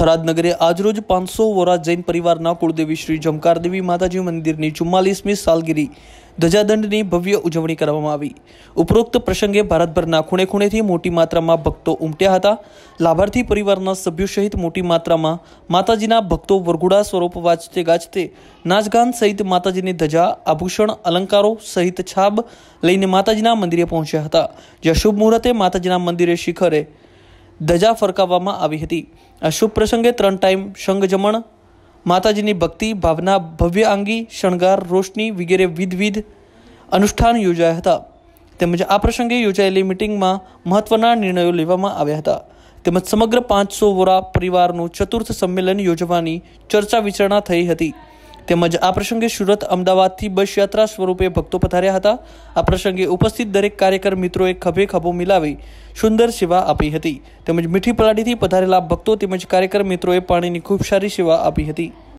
થરાદ નગરે આજરોજ પાંચસો વોરા જૈન પરિવારના કુળદેવી શ્રી જમકારદેવી માતાજી મંદિરની ચુમ્માલીસમી સાલગીરી ધજાદંડની ભવ્ય ઉજવણી કરવામાં આવી ઉપરોક્ત પ્રસંગે ભારતભરના ખૂણે ખૂણેથી મોટી માત્રામાં ભક્તો ઉમટ્યા હતા લાભાર્થી પરિવારના સભ્યો સહિત મોટી માત્રામાં માતાજીના ભક્તો વરઘોડા સ્વરૂપ વાંચતે ગાજતે નાચગાન સહિત માતાજીની ધજા આભૂષણ અલંકારો સહિત છાબ લઈને માતાજીના મંદિરે પહોંચ્યા હતા જ્યાં શુભ મુહૂર્તે માતાજીના મંદિરે શિખરે ધજા ફરકાવવામાં આવી હતી આ શુભ પ્રસંગે ત્રણ ટાઈમ શંખ જમણ માતાજીની ભક્તિ ભાવના ભવ્ય અંગી શણગાર રોશની વગેરે વિધવિધ અનુષ્ઠાન યોજાયા હતા તેમજ આ પ્રસંગે યોજાયેલી મિટિંગમાં મહત્વના નિર્ણયો લેવામાં આવ્યા હતા તેમજ સમગ્ર પાંચસો વોરા પરિવારનું ચતુર્થ સંમેલન યોજવાની ચર્ચા વિચારણા થઈ હતી તેમજ આ પ્રસંગે સુરત અમદાવાદથી બસ યાત્રા સ્વરૂપે ભક્તો પધાર્યા હતા આ પ્રસંગે ઉપસ્થિત દરેક કાર્યકર મિત્રોએ ખભે ખભો મિલાવી સુંદર સેવા આપી હતી તેમજ મીઠી પલાડીથી પધારેલા ભક્તો તેમજ કાર્યકર મિત્રોએ પાણીની ખૂબ સારી સેવા આપી હતી